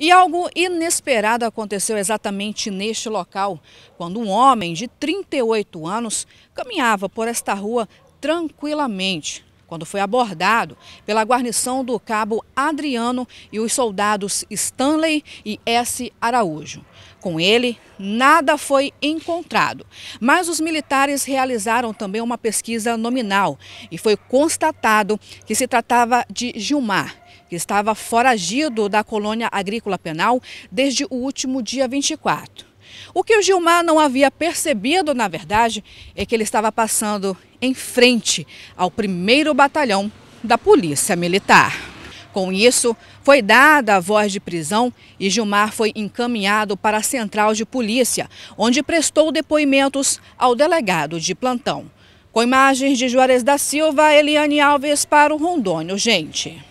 E algo inesperado aconteceu exatamente neste local, quando um homem de 38 anos caminhava por esta rua tranquilamente, quando foi abordado pela guarnição do cabo Adriano e os soldados Stanley e S. Araújo. Com ele, nada foi encontrado, mas os militares realizaram também uma pesquisa nominal e foi constatado que se tratava de Gilmar, que estava foragido da colônia agrícola penal desde o último dia 24. O que o Gilmar não havia percebido, na verdade, é que ele estava passando em frente ao primeiro batalhão da Polícia Militar. Com isso, foi dada a voz de prisão e Gilmar foi encaminhado para a central de polícia, onde prestou depoimentos ao delegado de plantão. Com imagens de Juarez da Silva, Eliane Alves para o Rondônio Gente.